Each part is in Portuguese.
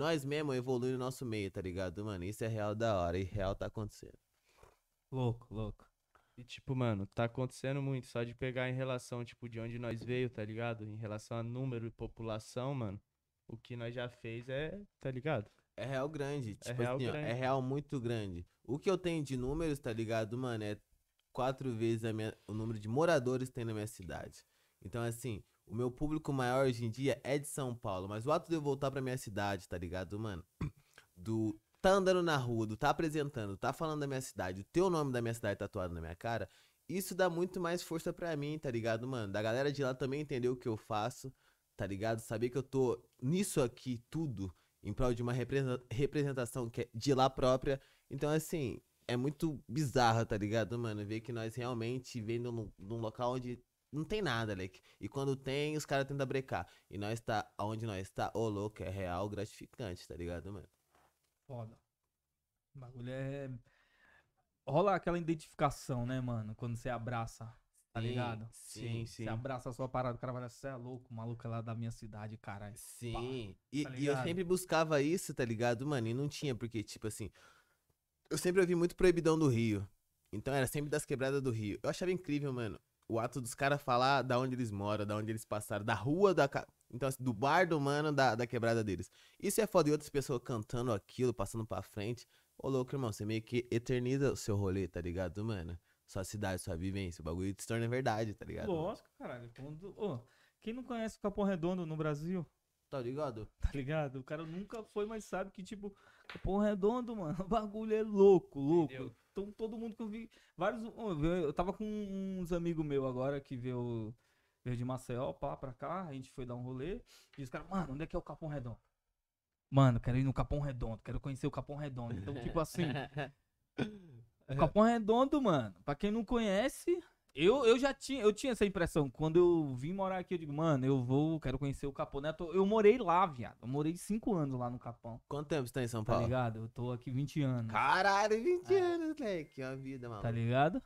nós mesmo evoluindo o nosso meio, tá ligado, mano? Isso é real da hora e real tá acontecendo. Louco, louco. E tipo, mano, tá acontecendo muito, só de pegar em relação, tipo, de onde nós veio, tá ligado? Em relação a número e população, mano, o que nós já fez é, tá ligado? É real grande, é tipo é real assim, grande. Ó, é real muito grande. O que eu tenho de números, tá ligado, mano, é quatro vezes minha, o número de moradores que tem na minha cidade. Então, assim, o meu público maior hoje em dia é de São Paulo, mas o ato de eu voltar pra minha cidade, tá ligado, mano? Do tá andando na rua, do tá apresentando, tá falando da minha cidade, o teu nome da minha cidade tatuado na minha cara, isso dá muito mais força pra mim, tá ligado, mano? Da galera de lá também entender o que eu faço, tá ligado? Saber que eu tô nisso aqui tudo em prol de uma representação que é de lá própria. Então, assim, é muito bizarro, tá ligado, mano? Ver que nós realmente vendo num, num local onde não tem nada, Leque. E quando tem, os caras tentam brecar. E nós tá onde nós tá, ô louco, é real gratificante, tá ligado, mano? Foda. O bagulho é. Rola aquela identificação, né, mano? Quando você abraça, tá sim, ligado? Sim, sim. Você abraça a sua parada, o cara vai você é louco, maluco é lá da minha cidade, caralho. Sim. tá e eu sempre buscava isso, tá ligado, mano? E não tinha, porque, tipo assim. Eu sempre ouvi muito Proibidão do Rio. Então era sempre das quebradas do Rio. Eu achava incrível, mano o ato dos caras falar da onde eles moram, da onde eles passaram, da rua da. Ca... Então, assim, do bar do mano da, da quebrada deles. Isso é foda. E outras pessoas cantando aquilo, passando pra frente. Ô, louco, irmão, você meio que eterniza o seu rolê, tá ligado, mano? Sua cidade, sua vivência, o bagulho se torna verdade, tá ligado? Lógico, mano? caralho. Quando... Oh, quem não conhece o Capão Redondo no Brasil? Tá ligado? Tá ligado? O cara nunca foi, mas sabe que, tipo, Capão Redondo, é mano, o bagulho é louco, louco. Entendeu? Então todo mundo que eu vi. Vários. Eu tava com uns amigos meus agora que veio, veio de Maceió, pá, pra cá. A gente foi dar um rolê. E os caras, mano, onde é que é o Capão Redondo? Mano, quero ir no Capão Redondo, quero conhecer o Capão Redondo. Então, tipo assim. o Capão Redondo, mano, pra quem não conhece, eu, eu já tinha, eu tinha essa impressão. Quando eu vim morar aqui, eu digo, mano, eu vou, quero conhecer o Capão. Né? Eu, tô, eu morei lá, viado. Eu morei cinco anos lá no Capão. Quanto tempo você tá em São tá Paulo? Tá ligado? Eu tô aqui 20 anos. Caralho, 20 é. anos, moleque. Que é uma vida, mano Tá ligado?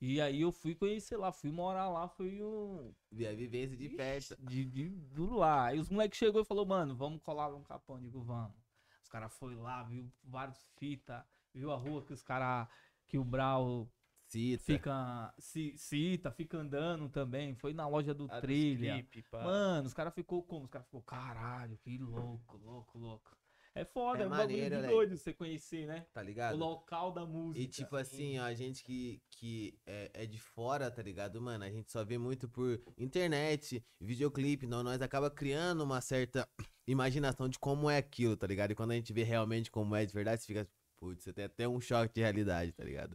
E aí eu fui conhecer lá, fui morar lá, fui um. Vi a vivência de festa. De, de, de lá. Aí os moleques chegou e falou, mano, vamos colar no Capão. Eu digo, vamos. Os caras foi lá, viu várias fitas, viu a rua que os caras. Que o Brau Cita. Fica, cita, fica andando também. Foi na loja do a ah, Trilha. Mano, os caras ficou como? Os caras ficou, caralho, que louco, louco, louco. É foda, é, é um maneiro, bagulho de né? doido você conhecer, né? Tá ligado? O local da música. E tipo assim, ó, a gente que, que é, é, de fora, tá ligado, mano? A gente só vê muito por internet, videoclipe, não, nós acaba criando uma certa imaginação de como é aquilo, tá ligado? E quando a gente vê realmente como é de verdade, você fica, putz, você tem até um choque de realidade, tá ligado?